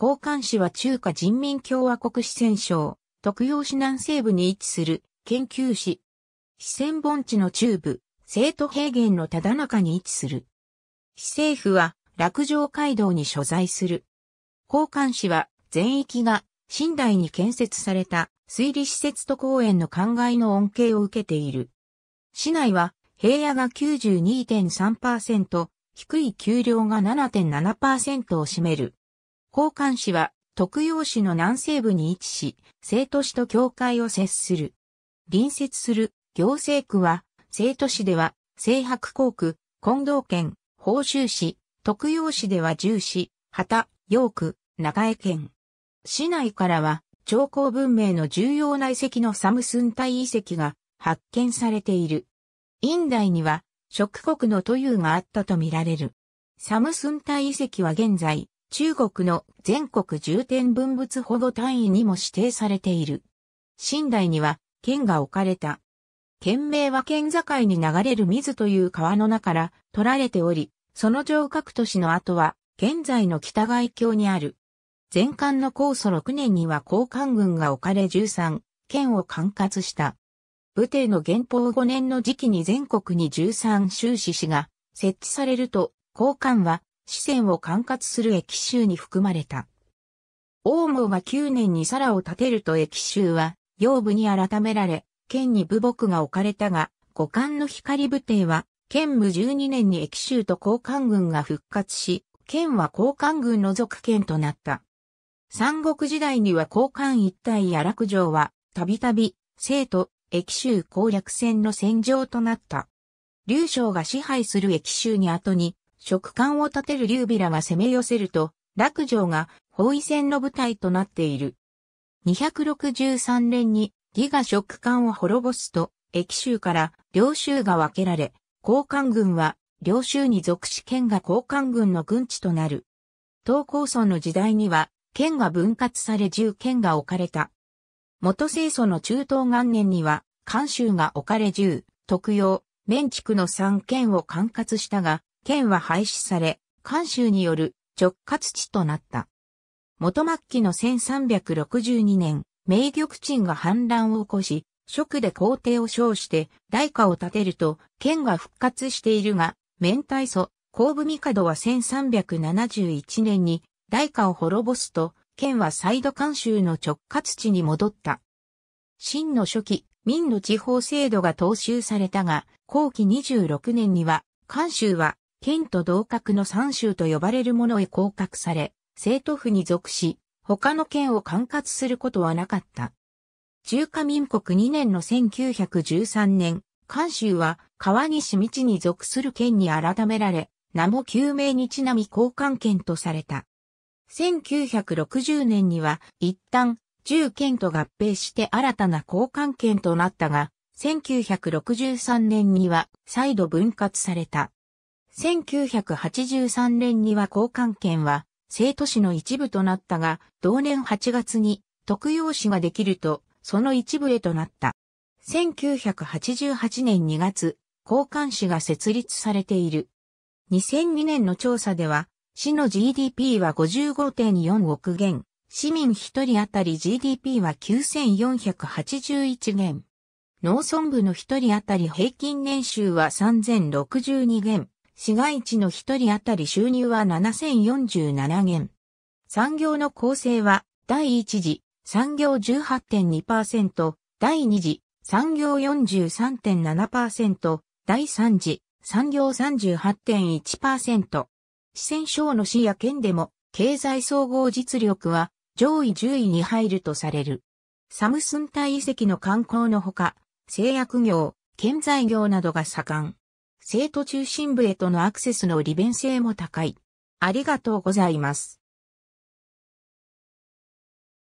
交換市は中華人民共和国四川省、徳陽市南西部に位置する研究市。四川盆地の中部、生徒平原のただ中に位置する。市政府は、落城街道に所在する。交換市は、全域が、新代に建設された、水利施設と公園の灌漑の恩恵を受けている。市内は、平野が92.3%、低い丘陵が7.7%を占める。交換市は徳陽市の南西部に位置し、生徒市と境界を接する。隣接する行政区は、生徒市では、西白港区、近藤県、報州市、徳陽市では重市、旗、陽区、長江県。市内からは、長江文明の重要な遺跡のサムスン体遺跡が発見されている。院内には、食国の都有があったとみられる。サムスン体遺跡は現在、中国の全国重点文物保護単位にも指定されている。寝台には県が置かれた。県名は県境に流れる水という川の中から取られており、その城郭都市の跡は現在の北外境にある。前漢の高祖6年には高官軍が置かれ13、県を管轄した。武帝の元宝5年の時期に全国に13州市士が設置されると、高官は四川を管轄する駅州に含まれた。王毛は9年に皿を建てると駅州は、養部に改められ、県に部牧が置かれたが、五冠の光部帝は、県武12年に駅州と交換軍が復活し、県は交換軍の属県となった。三国時代には交換一帯や落城は、たびたび、生徒、駅州攻略戦の戦場となった。劉将が支配する益州に後に、食感を立てる劉備らが攻め寄せると、落城が包囲戦の舞台となっている。263連に魏が食感を滅ぼすと、駅州から領州が分けられ、交換軍は領州に属し県が交換軍の軍地となる。東高村の時代には、県が分割され10県が置かれた。元清祖の中東元年には、関州が置かれ10、徳陽、綿地区の3県を管轄したが、県は廃止され、官州による直轄地となった。元末期の1362年、明玉鎮が反乱を起こし、職で皇帝を称して、大化を立てると、県が復活しているが、明太祖、皇武帝は1371年に、大化を滅ぼすと、県は再度関州の直轄地に戻った。秦の初期、民の地方制度が踏襲されたが、後期26年には、関州は県と同格の三州と呼ばれるものへ降格され、政都府に属し、他の県を管轄することはなかった。中華民国2年の1913年、関州は川西道に属する県に改められ、名も救命にちなみ交換県とされた。1960年には一旦10県と合併して新たな交換県となったが、1963年には再度分割された。1983年には交換権は、生徒市の一部となったが、同年8月に特養市ができると、その一部へとなった。1988年2月、交換市が設立されている。2002年の調査では、市の GDP は55.4億元、市民1人当たり GDP は9481元。農村部の1人当たり平均年収は3062元。市街地の一人当たり収入は7047元。産業の構成は、第一次、産業18.2%、第二次、産業43.7%、第三次、産業38.1%。四川省の市や県でも、経済総合実力は、上位10位に入るとされる。サムスン体遺跡の観光のほか、製薬業、建材業などが盛ん。生徒中心部へとのアクセスの利便性も高い。ありがとうございます。